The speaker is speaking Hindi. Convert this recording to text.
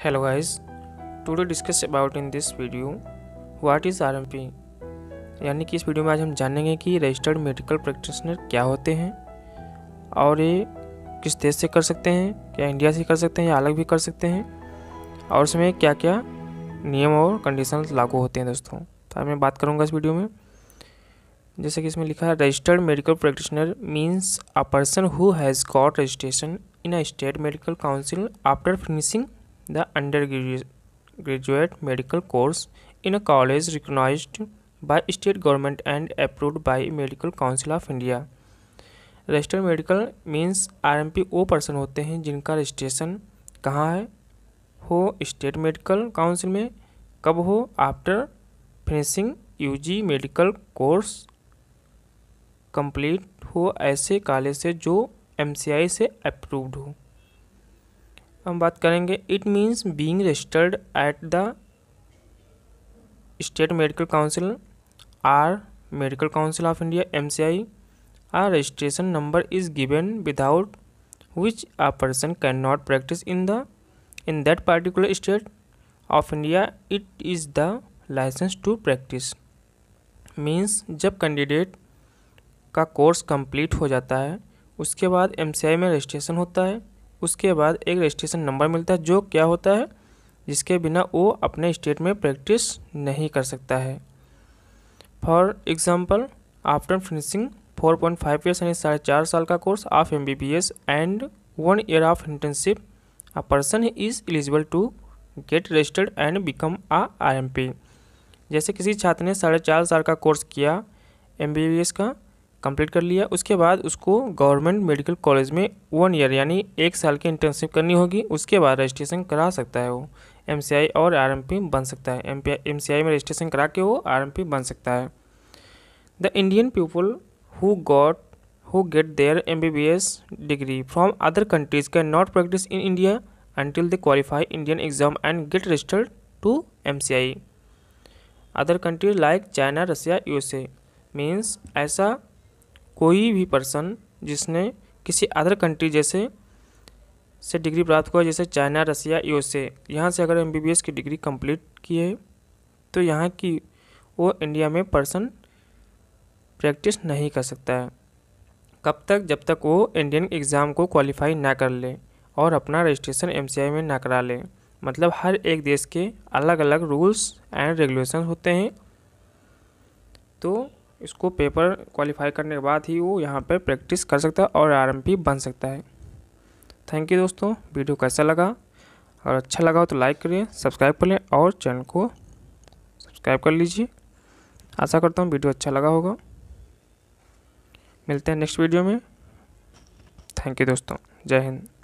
hello guys today discuss about in this video what is RMP यानी कि इस वीडियो में आज हम जानेंगे कि रजिस्टर्ड मेडिकल प्रैक्टिशनर क्या होते हैं और ये किस देश से कर सकते हैं क्या इंडिया से कर सकते हैं या अलग भी कर सकते हैं और इसमें क्या क्या नियम और कंडीशन लागू होते हैं दोस्तों तो मैं बात करूँगा इस वीडियो में जैसे कि इसमें लिखा है registered medical practitioner means a person who has got registration in a state medical council after finishing the undergraduate medical course in a college recognized by state government and approved by medical council of india registered medical means RMP वो पर्सन होते हैं जिनका रजिस्ट्रेशन कहाँ है हो स्टेट मेडिकल काउंसिल में कब हो after finishing UG medical course complete हो ऐसे कॉलेज से जो एमसीआई से अप्रूव्ड हो हम बात करेंगे it means being registered at the state medical council or medical council of India M C I R registration number is given without which a person can not practise in the in that particular state of India it is the licence to practise means जब कैंडिडेट का कोर्स कंप्लीट हो जाता है उसके बाद एम में रजिस्ट्रेशन होता है उसके बाद एक रजिस्ट्रेशन नंबर मिलता है जो क्या होता है जिसके बिना वो अपने स्टेट में प्रैक्टिस नहीं कर सकता है for example after finishing 4.5 point five years यानी साढ़े चार साल का course of M B B S and one year of internship a person is eligible to get registered and become a I M P जैसे किसी छात्र ने साढ़े चार साल का कोर्स किया एम बी बी एस का कंप्लीट कर लिया उसके बाद उसको गवर्नमेंट मेडिकल कॉलेज में वन ईयर यानी एक साल की इंटर्नशिप करनी होगी उसके बाद रजिस्ट्रेशन करा सकता है वो एम और आर बन सकता है एम पी में रजिस्ट्रेशन करा के वो आर बन सकता है the Indian people who got who get their M B B S degree from other countries can not practise in India until they qualify Indian exam and get registered to MCI. Other countries like China, Russia, USA means ऐसा कोई भी पर्सन जिसने किसी अदर कंट्री जैसे से डिग्री प्राप्त हुआ जैसे चाइना रसिया यू ए यहाँ से अगर एम की डिग्री कंप्लीट की है तो यहाँ की वो इंडिया में पर्सन प्रैक्टिस नहीं कर सकता है कब तक जब तक वो इंडियन एग्ज़ाम को क्वालिफाई ना कर ले और अपना रजिस्ट्रेशन एम में ना करा ले मतलब हर एक देश के अलग अलग रूल्स एंड रेगुलेशन होते हैं तो इसको पेपर क्वालिफाई करने के बाद ही वो यहाँ पर प्रैक्टिस कर सकता है और आर बन सकता है थैंक यू दोस्तों वीडियो कैसा लगा और अच्छा लगा हो तो लाइक करिए सब्सक्राइब कर लें और चैनल को सब्सक्राइब कर लीजिए आशा करता हूँ वीडियो अच्छा लगा होगा मिलते हैं नेक्स्ट वीडियो में थैंक यू दोस्तों जय हिंद